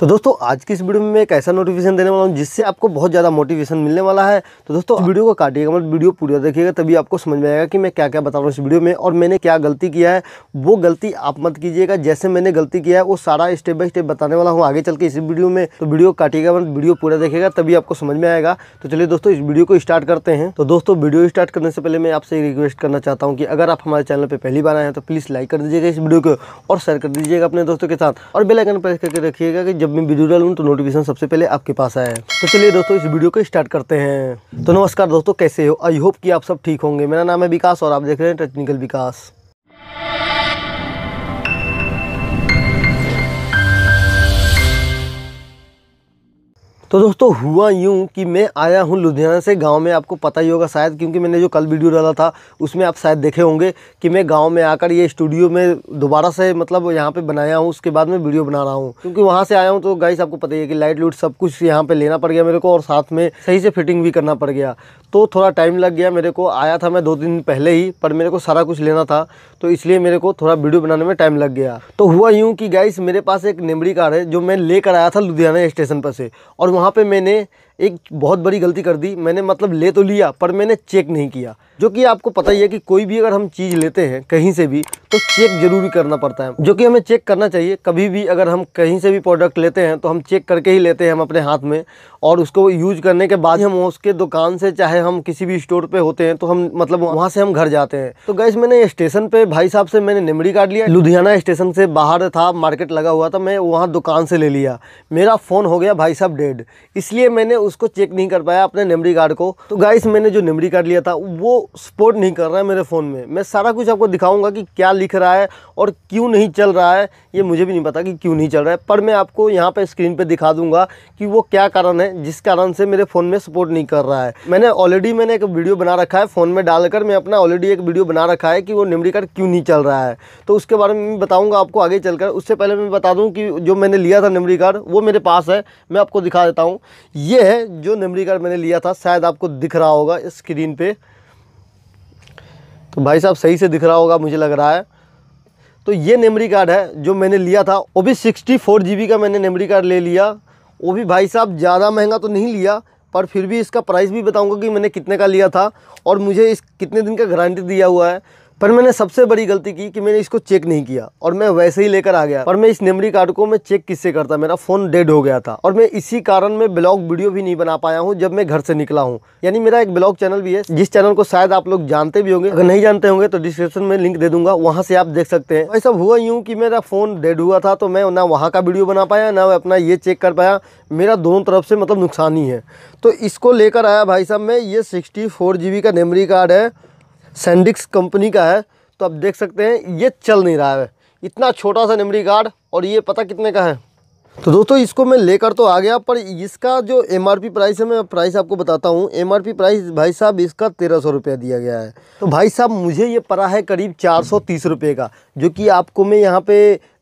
तो दोस्तों आज की इस वीडियो में मैं एक ऐसा नोटिफिकेशन देने वाला हूँ जिससे आपको बहुत ज़्यादा मोटिवेशन मिलने वाला है तो दोस्तों वीडियो को काटिएगा मतलब वीडियो पूरा देखिएगा तभी आपको समझ में आएगा कि मैं क्या क्या बता रहा हूँ इस वीडियो में और मैंने क्या गलती किया है वो गलती आप मत कीजिएगा जैसे मैंने गलती किया है वो सारा स्टेप बाय स्टेप बताने वाला हूँ आगे चल के इस वीडियो में तो वीडियो काटिएगा मतलब वीडियो पूरा देखेगा तभी आपको समझ में आएगा तो चलिए दोस्तों इस वीडियो को स्टार्ट करते हैं तो दोस्तों वीडियो स्टार्ट करने से पहले मैं आपसे रिक्वेस्ट करना चाहता हूँ कि अगर आप हमारे चैनल पर पहली बार आए हैं तो प्लीज़ लाइक कर दीजिएगा इस वीडियो को और शेयर कर दीजिएगा अपने दोस्तों के साथ और बेलाइकन प्रेस करके रखिएगा कि जब मैं वीडियो डालूँ तो नोटिफिकेशन सबसे पहले आपके पास आए तो चलिए दोस्तों इस वीडियो को स्टार्ट करते हैं तो नमस्कार दोस्तों कैसे हो आई होप कि आप सब ठीक होंगे मेरा नाम है विकास और आप देख रहे हैं टेक्निकल विकास तो दोस्तों हुआ यूँ कि मैं आया हूँ लुधियाना से गांव में आपको पता ही होगा शायद क्योंकि मैंने जो कल वीडियो डाला था उसमें आप शायद देखे होंगे कि मैं गांव में आकर ये स्टूडियो में दोबारा से मतलब यहाँ पे बनाया हूँ उसके बाद में वीडियो बना रहा हूँ क्योंकि वहाँ से आया हूँ तो गाइस आपको पता ही है कि लाइट लूट सब कुछ यहाँ पर लेना पड़ गया मेरे को और साथ में सही से फिटिंग भी करना पड़ गया तो थोड़ा टाइम लग गया मेरे को आया था मैं दो दिन पहले ही पर मेरे को सारा कुछ लेना था तो इसलिए मेरे को थोड़ा वीडियो बनाने में टाइम लग गया तो हुआ यूँ कि गाइस मेरे पास एक नेमड़ी कार है जो मैं लेकर आया था लुधियाना स्टेशन पर से और वहाँ वहाँ पे मैंने एक बहुत बड़ी गलती कर दी मैंने मतलब ले तो लिया पर मैंने चेक नहीं किया जो कि आपको पता ही है कि कोई भी अगर हम चीज़ लेते हैं कहीं से भी तो चेक ज़रूरी करना पड़ता है जो कि हमें चेक करना चाहिए कभी भी अगर हम कहीं से भी प्रोडक्ट लेते हैं तो हम चेक करके ही लेते हैं हम अपने हाथ में और उसको यूज करने के बाद हम उसके दुकान से चाहे हम किसी भी स्टोर पर होते हैं तो हम मतलब वहाँ से हम घर जाते हैं तो गैस मैंने स्टेशन पर भाई साहब से मैंने निमड़ी काट लिया लुधियाना स्टेशन से बाहर था मार्केट लगा हुआ था मैं वहाँ दुकान से ले लिया मेरा फ़ोन हो गया भाई साहब डेड इसलिए मैंने उसको चेक नहीं कर पाया अपने मेमरी कार्ड को तो गाइस मैंने जो मेमरी कार्ड लिया था वो सपोर्ट नहीं कर रहा है मेरे फ़ोन में मैं सारा कुछ आपको दिखाऊंगा कि क्या लिख रहा है और क्यों नहीं चल रहा है ये मुझे भी नहीं पता कि क्यों नहीं चल रहा है पर मैं आपको यहाँ पर स्क्रीन पर दिखा दूँगा कि वो क्या कारण है जिस कारण से मेरे फ़ोन में सपोर्ट नहीं कर रहा है मैंने ऑलरेडी मैंने एक वीडियो बना रखा है फ़ोन में डालकर मैं अपना ऑलरेडी एक वीडियो बना रखा है कि वो मेमरी कार्ड क्यों नहीं चल रहा है तो उसके बारे में बताऊँगा आपको आगे चलकर उससे पहले मैं बता दूँ कि जो मैंने लिया था मेमरी कार्ड वो मेरे पास है मैं आपको दिखा देता देता हूँ ये है जो मेमोरी कार्ड मैंने लिया था शायद आपको दिख रहा होगा स्क्रीन पे तो भाई साहब सही से दिख रहा होगा मुझे लग रहा है तो ये मेमोरी कार्ड है जो मैंने लिया था वो भी सिक्सटी फोर जी का मैंने मेमोरी कार्ड ले लिया वो भी भाई साहब ज़्यादा महंगा तो नहीं लिया पर फिर भी इसका प्राइस भी बताऊंगा कि मैंने कितने का लिया था और मुझे इस कितने दिन का गारंटी दिया हुआ है पर मैंने सबसे बड़ी गलती की कि मैंने इसको चेक नहीं किया और मैं वैसे ही लेकर आ गया और मैं इस मेमोरी कार्ड को मैं चेक किससे करता मेरा फ़ोन डेड हो गया था और मैं इसी कारण मैं ब्लॉग वीडियो भी नहीं बना पाया हूँ जब मैं घर से निकला हूँ यानी मेरा एक ब्लॉग चैनल भी है जिस चैनल को शायद आप लोग जानते भी होंगे अगर नहीं जानते होंगे तो डिस्क्रिप्शन में लिंक दे दूंगा वहाँ से आप देख सकते हैं ऐसा हुआ यूँ कि मेरा फ़ोन डेड हुआ था तो मैं ना वहाँ का वीडियो बना पाया ना अपना ये चेक कर पाया मेरा दोनों तरफ से मतलब नुकसान ही है तो इसको लेकर आया भाई साहब मैं ये सिक्सटी फोर जी बी का मेमरी कार्ड है सैंडिक्स कंपनी का है तो आप देख सकते हैं ये चल नहीं रहा है इतना छोटा सा मेमरी कार्ड और ये पता कितने का है तो दोस्तों इसको मैं लेकर तो आ गया पर इसका जो एम प्राइस है मैं प्राइस आपको बताता हूँ एम प्राइस भाई साहब इसका तेरह सौ रुपया दिया गया है तो भाई साहब मुझे ये पड़ा है करीब चार सौ तीस रुपये का जो कि आपको मैं यहाँ पे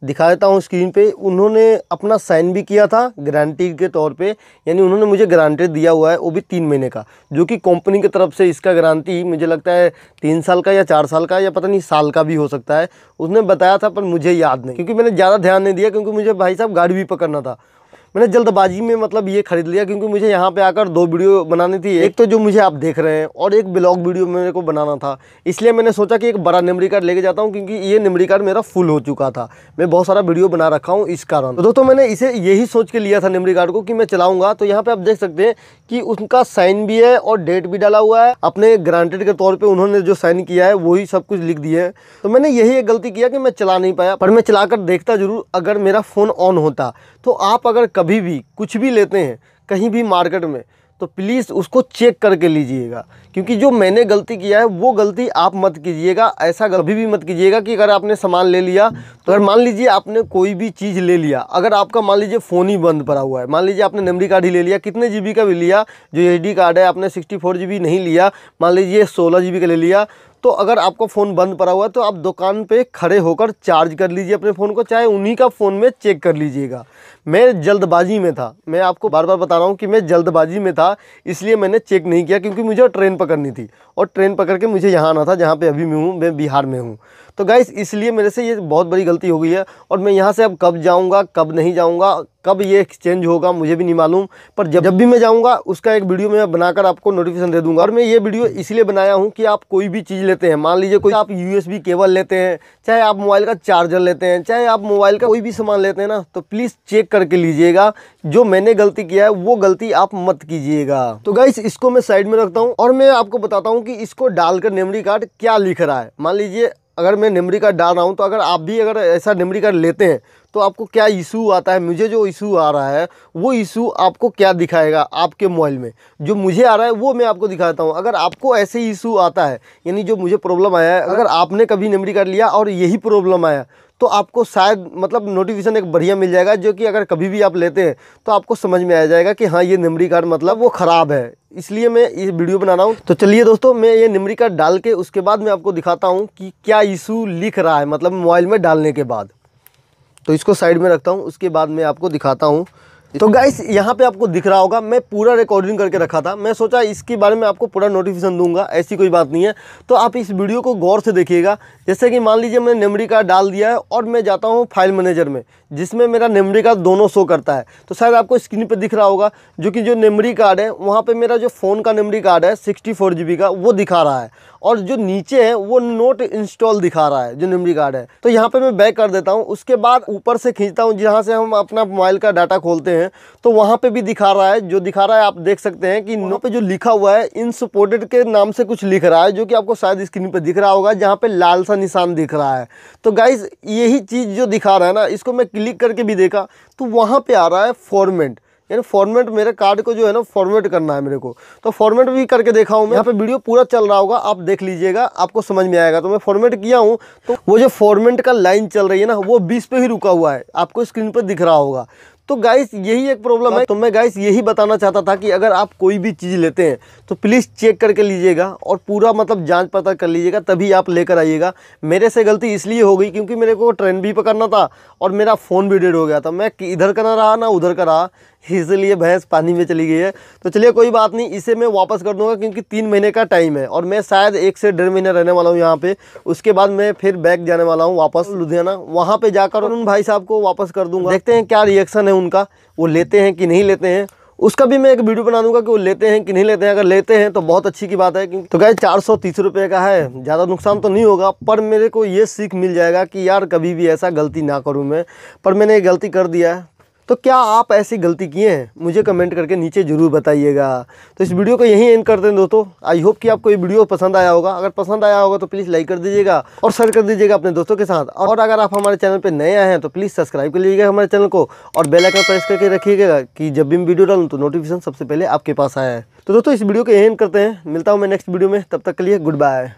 दिखा देता हूँ स्क्रीन पे उन्होंने अपना साइन भी किया था गारंटी के तौर पे यानी उन्होंने मुझे गारंटी दिया हुआ है वो भी तीन महीने का जो कि कंपनी की तरफ से इसका गारंटी मुझे लगता है तीन साल का या चार साल का या पता नहीं साल का भी हो सकता है उसने बताया था पर मुझे याद नहीं क्योंकि मैंने ज़्यादा ध्यान नहीं दिया क्योंकि मुझे भाई साहब गाड़ी भी पकड़ना था मैंने जल्दबाजी में मतलब ये ख़रीद लिया क्योंकि मुझे यहाँ पे आकर दो वीडियो बनानी थी एक तो जो मुझे आप देख रहे हैं और एक ब्लॉग वीडियो मेरे को बनाना था इसलिए मैंने सोचा कि एक बड़ा मेमरी कार्ड लेके जाता हूँ क्योंकि ये मेमरी कार्ड मेरा फुल हो चुका था मैं बहुत सारा वीडियो बना रखा हूँ इस कारण तो दोस्तों मैंने इसे यही सोच के लिया था मेमरी कार्ड को कि मैं चलाऊंगा तो यहाँ पे आप देख सकते हैं कि उनका साइन भी है और डेट भी डाला हुआ है अपने ग्रांटेड के तौर पर उन्होंने जो साइन किया है वही सब कुछ लिख दिए है तो मैंने यही एक गलती किया कि मैं चला नहीं पाया पर मैं चलाकर देखता जरूर अगर मेरा फ़ोन ऑन होता तो आप अगर कभी भी कुछ भी लेते हैं कहीं भी मार्केट में तो प्लीज़ उसको चेक करके लीजिएगा क्योंकि जो मैंने गलती किया है वो गलती आप मत कीजिएगा ऐसा कभी भी मत कीजिएगा कि अगर आपने सामान ले लिया तो अगर मान लीजिए आपने कोई भी चीज़ ले लिया अगर आपका मान लीजिए फ़ोन ही बंद पड़ा हुआ है मान लीजिए आपने मेमरी कार्ड ही ले लिया कितने जी का भी लिया जो एच कार्ड है आपने सिक्सटी नहीं लिया मान लीजिए सोलह जी का ले लिया तो अगर आपका फ़ोन बंद पड़ा हुआ है तो आप दुकान पे खड़े होकर चार्ज कर लीजिए अपने फ़ोन को चाहे उन्हीं का फ़ोन में चेक कर लीजिएगा मैं जल्दबाजी में था मैं आपको बार बार बता रहा हूँ कि मैं जल्दबाजी में था इसलिए मैंने चेक नहीं किया क्योंकि मुझे ट्रेन पकड़नी थी और ट्रेन पकड़ के मुझे यहाँ आना था जहाँ पर अभी मैं हूँ मैं बिहार में हूँ तो गाइस इसलिए मेरे से ये बहुत बड़ी गलती हो गई है और मैं यहाँ से अब कब जाऊँगा कब नहीं जाऊँगा कब ये एक्सचेंज होगा मुझे भी नहीं मालूम पर जब जब भी मैं जाऊँगा उसका एक वीडियो मैं बनाकर आपको नोटिफिकेशन दे दूँगा और मैं ये वीडियो इसलिए बनाया हूँ कि आप कोई भी चीज़ लेते हैं मान लीजिए कोई आप यू केबल लेते हैं चाहे आप मोबाइल का चार्जर लेते हैं चाहे आप मोबाइल का कोई भी सामान लेते हैं ना तो प्लीज़ चेक करके लीजिएगा जो मैंने गलती किया है वो गलती आप मत कीजिएगा तो गाइस इसको मैं साइड में रखता हूँ और मैं आपको बताता हूँ कि इसको डालकर मेमोरी कार्ड क्या लिख रहा है मान लीजिए अगर मैं निमरी कार्ड डाल रहा हूँ तो अगर आप भी अगर ऐसा निमरी कार्ड लेते हैं तो आपको क्या इशू आता है मुझे जो इशू आ रहा है वो इशू आपको क्या दिखाएगा आपके मोबाइल में जो मुझे आ रहा है वो मैं आपको दिखाता हूँ अगर आपको ऐसे ही इशू आता है यानी जो मुझे प्रॉब्लम आया है अगर आपने कभी निमरी कार्ड लिया और यही प्रॉब्लम आया तो आपको शायद मतलब नोटिफिकेशन एक बढ़िया मिल जाएगा जो कि अगर कभी भी आप लेते हैं तो आपको समझ में आ जाएगा कि हाँ ये मेमोरी कार्ड मतलब वो ख़राब है इसलिए मैं ये वीडियो बना रहा हूँ तो चलिए दोस्तों मैं ये मेमोरी कार्ड डाल के उसके बाद मैं आपको दिखाता हूँ कि क्या इशू लिख रहा है मतलब मोबाइल में डालने के बाद तो इसको साइड में रखता हूँ उसके बाद मैं आपको दिखाता हूँ तो गाइस यहाँ पे आपको दिख रहा होगा मैं पूरा रिकॉर्डिंग करके रखा था मैं सोचा इसके बारे में आपको पूरा नोटिफिकेशन दूंगा ऐसी कोई बात नहीं है तो आप इस वीडियो को गौर से देखिएगा जैसे कि मान लीजिए मैंने नेमरी कार्ड डाल दिया है और मैं जाता हूँ फाइल मैनेजर में जिसमें मेरा नेमरी कार्ड दोनों शो करता है तो शायद आपको स्क्रीन पर दिख रहा होगा जो कि जो नेमरी कार्ड है वहाँ पर मेरा जो फ़ोन का नेमरी कार्ड है सिक्सटी का वो दिखा रहा है और जो नीचे है वो नोट इंस्टॉल दिखा रहा है जो निमरी कार्ड है तो यहाँ पे मैं बैक कर देता हूँ उसके बाद ऊपर से खींचता हूँ जहाँ से हम अपना मोबाइल का डाटा खोलते हैं तो वहाँ पे भी दिखा रहा है जो दिखा रहा है आप देख सकते हैं कि नो पे जो लिखा हुआ है इन सपोर्टेड के नाम से कुछ लिख रहा है जो कि आपको शायद स्क्रीन पर दिख रहा होगा जहाँ पे लाल सा निशान दिख रहा है तो गाइज यही चीज़ जो दिखा रहा है ना इसको मैं क्लिक करके भी देखा तो वहाँ पर आ रहा है फॉर्मेट यानी फॉर्मेट मेरे कार्ड को जो है ना फॉर्मेट करना है मेरे को तो फॉर्मेट भी करके देखा हूँ मैं यहाँ पे वीडियो पूरा चल रहा होगा आप देख लीजिएगा आपको समझ में आएगा तो मैं फॉर्मेट किया हूँ तो वो जो फॉर्मेट का लाइन चल रही है ना वो बीस पे ही रुका हुआ है आपको स्क्रीन पर दिख रहा होगा तो गाइस यही एक प्रॉब्लम है तो मैं गाइस यही बताना चाहता था कि अगर आप कोई भी चीज़ लेते हैं तो प्लीज़ चेक करके लीजिएगा और पूरा मतलब जांच पता कर लीजिएगा तभी आप लेकर आइएगा मेरे से गलती इसलिए हो गई क्योंकि मेरे को ट्रेन भी पकड़ना था और मेरा फ़ोन भी डेड हो गया था मैं इधर का ना रहा ना उधर का रहा इसलिए भैंस पानी में चली गई है तो चलिए कोई बात नहीं इसे मैं वापस कर दूंगा क्योंकि तीन महीने का टाइम है और मैं शायद एक से डेढ़ महीने रहने वाला हूँ यहाँ पे उसके बाद मैं फिर बैग जाने वाला हूँ वापस लुधियाना वहाँ पे जाकर उन भाई साहब को वापस कर दूंगा देखते हैं क्या रिएक्शन है उनका वो लेते हैं कि नहीं लेते हैं उसका भी मैं एक वीडियो बना दूंगा कि वो लेते हैं कि नहीं लेते हैं अगर लेते हैं तो बहुत अच्छी की बात है क्योंकि तो गए चार सौ तीस रुपये का है ज़्यादा नुकसान तो नहीं होगा पर मेरे को ये सीख मिल जाएगा कि यार कभी भी ऐसा गलती ना करूँ मैं पर मैंने ये गलती कर दिया है तो क्या आप ऐसी गलती किए हैं मुझे कमेंट करके नीचे ज़रूर बताइएगा तो इस वीडियो को यहीं एंड करते हैं दोस्तों आई होप कि आपको ये वीडियो पसंद आया होगा अगर पसंद आया होगा तो प्लीज़ लाइक कर दीजिएगा और शेयर कर दीजिएगा अपने दोस्तों के साथ और अगर आप हमारे चैनल पर नए आए हैं तो प्लीज़ सब्सक्राइब कर लीजिएगा हमारे चैनल को और बेलाइकन प्रेस करके रखिएगा कि जब भी मैं वीडियो डालूँ तो नोटिफिकेशन सबसे पहले आपके पास आए तो दोस्तों इस वीडियो को यहीं एंड करते हैं मिलता हूँ मैं नेक्स्ट वीडियो में तब तक के लिए गुड बाय